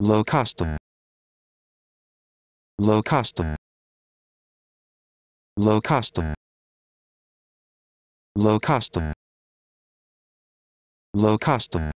low cost low cost low cost low cost low cost